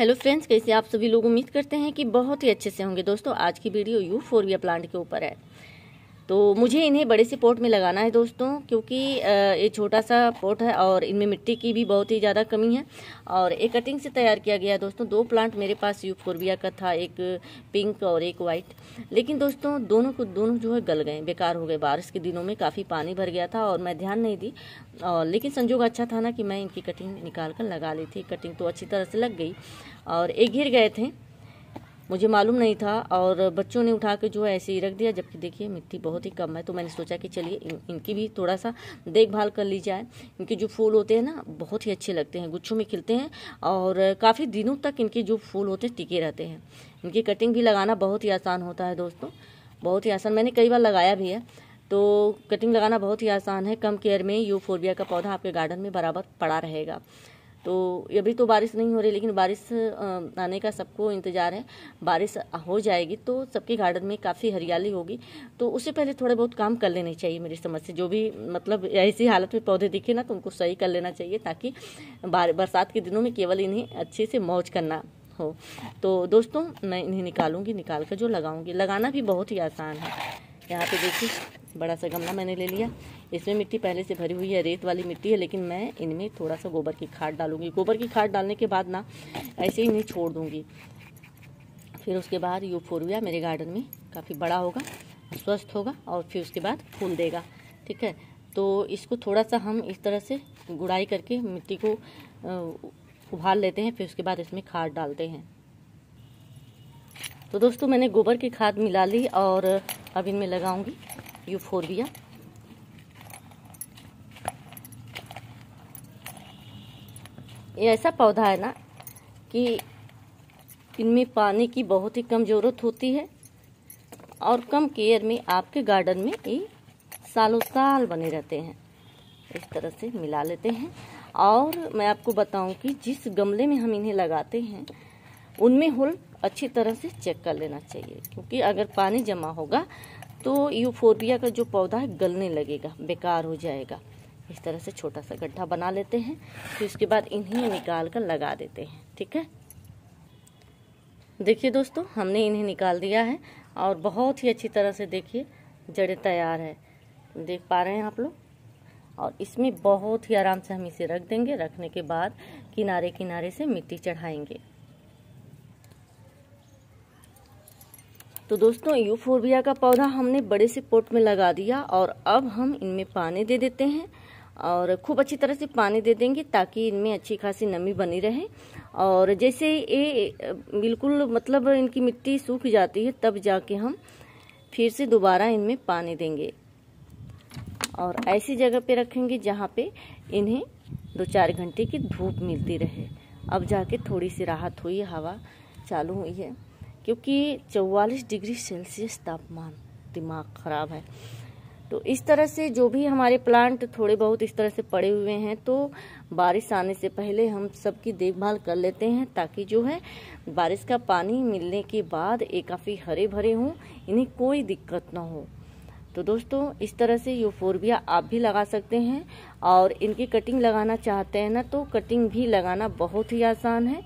hello friends कैसे आप सभी लोग उम्मीद करते हैं कि बहुत ही अच्छे से होंगे दोस्तों आज की वीडियो यू फोरविया प्लांट के ऊपर है तो मुझे इन्हें बड़े से पोट में लगाना है दोस्तों क्योंकि ये छोटा सा पोट है और इनमें मिट्टी की भी बहुत ही ज़्यादा कमी है और एक कटिंग से तैयार किया गया है दोस्तों दो प्लांट मेरे पास यू का था एक पिंक और एक वाइट लेकिन दोस्तों दोनों को दोनों जो है गल गए बेकार हो गए बारिश के दिनों में काफ़ी पानी भर गया था और मैं ध्यान नहीं दी और लेकिन संजोग अच्छा था ना कि मैं इनकी कटिंग निकाल कर लगा ली थी कटिंग तो अच्छी तरह से लग गई और एक घिर गए थे मुझे मालूम नहीं था और बच्चों ने उठा के जो है ऐसे ही रख दिया जबकि देखिए मिट्टी बहुत ही कम है तो मैंने सोचा कि चलिए इन, इनकी भी थोड़ा सा देखभाल कर ली जाए इनके जो फूल होते हैं ना बहुत ही अच्छे लगते हैं गुच्छों में खिलते हैं और काफ़ी दिनों तक इनके जो फूल होते हैं टिके रहते हैं इनकी कटिंग भी लगाना बहुत ही आसान होता है दोस्तों बहुत ही आसान मैंने कई बार लगाया भी है तो कटिंग लगाना बहुत ही आसान है कम केयर में यूफोरबिया का पौधा आपके गार्डन में बराबर पड़ा रहेगा तो अभी तो बारिश नहीं हो रही लेकिन बारिश आने का सबको इंतज़ार है बारिश हो जाएगी तो सबके गार्डन में काफ़ी हरियाली होगी तो उससे पहले थोड़े बहुत काम कर लेने चाहिए मेरी समझ से जो भी मतलब ऐसी हालत में पौधे दिखे ना तो उनको सही कर लेना चाहिए ताकि बरसात के दिनों में केवल इन्हें अच्छे से मौज करना हो तो दोस्तों मैं इन्हें निकालूंगी निकाल कर जो लगाऊंगी लगाना भी बहुत ही आसान है यहाँ पे देखिए बड़ा सा गमला मैंने ले लिया इसमें मिट्टी पहले से भरी हुई है रेत वाली मिट्टी है लेकिन मैं इनमें थोड़ा सा गोबर की खाद डालूंगी गोबर की खाद डालने के बाद ना ऐसे ही नहीं छोड़ दूंगी फिर उसके बाद यूफोरिया मेरे गार्डन में काफ़ी बड़ा होगा स्वस्थ होगा और फिर उसके बाद फूल देगा ठीक है तो इसको थोड़ा सा हम इस तरह से गुड़ाई करके मिट्टी को उभार लेते हैं फिर उसके बाद इसमें खाद डालते हैं तो दोस्तों मैंने गोबर की खाद मिला ली और अब इनमें लगाऊंगी यूफोरबिया ये ऐसा पौधा है ना कि इनमें पानी की बहुत ही कम ज़रूरत होती है और कम केयर में आपके गार्डन में ये सालों साल बने रहते हैं इस तरह से मिला लेते हैं और मैं आपको बताऊं कि जिस गमले में हम इन्हें लगाते हैं उनमें होल अच्छी तरह से चेक कर लेना चाहिए क्योंकि अगर पानी जमा होगा तो यूफोर्बिया का जो पौधा है गलने लगेगा बेकार हो जाएगा इस तरह से छोटा सा गड्ढा बना लेते हैं फिर उसके बाद इन्हें निकाल कर लगा देते हैं ठीक है देखिए दोस्तों हमने इन्हें निकाल दिया है और बहुत ही अच्छी तरह से देखिए जड़ें तैयार है देख पा रहे हैं आप लोग और इसमें बहुत ही आराम से हम इसे रख देंगे रखने के बाद किनारे किनारे से मिट्टी चढ़ाएंगे तो दोस्तों यूफोरबिया का पौधा हमने बड़े से पोट में लगा दिया और अब हम इनमें पानी दे देते हैं और खूब अच्छी तरह से पानी दे देंगे ताकि इनमें अच्छी खासी नमी बनी रहे और जैसे ये बिल्कुल मतलब इनकी मिट्टी सूख जाती है तब जाके हम फिर से दोबारा इनमें पानी देंगे और ऐसी जगह पे रखेंगे जहाँ पे इन्हें दो चार घंटे की धूप मिलती रहे अब जाके थोड़ी सी राहत हुई हवा चालू हुई है क्योंकि 44 डिग्री सेल्सियस तापमान दिमाग ख़राब है तो इस तरह से जो भी हमारे प्लांट थोड़े बहुत इस तरह से पड़े हुए हैं तो बारिश आने से पहले हम सबकी देखभाल कर लेते हैं ताकि जो है बारिश का पानी मिलने के बाद ये काफ़ी हरे भरे हों इन्हें कोई दिक्कत ना हो तो दोस्तों इस तरह से यूफोरबिया आप भी लगा सकते हैं और इनकी कटिंग लगाना चाहते हैं ना तो कटिंग भी लगाना बहुत ही आसान है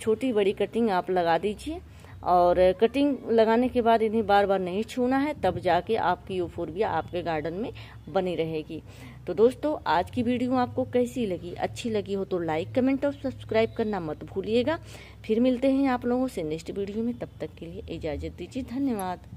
छोटी बड़ी कटिंग आप लगा दीजिए और कटिंग लगाने के बाद इन्हें बार बार नहीं छूना है तब जाके आपकी यूफोरबिया आपके गार्डन में बनी रहेगी तो दोस्तों आज की वीडियो आपको कैसी लगी अच्छी लगी हो तो लाइक कमेंट और सब्सक्राइब करना मत भूलिएगा फिर मिलते हैं आप लोगों से नेक्स्ट वीडियो में तब तक के लिए इजाज़त दीजिए धन्यवाद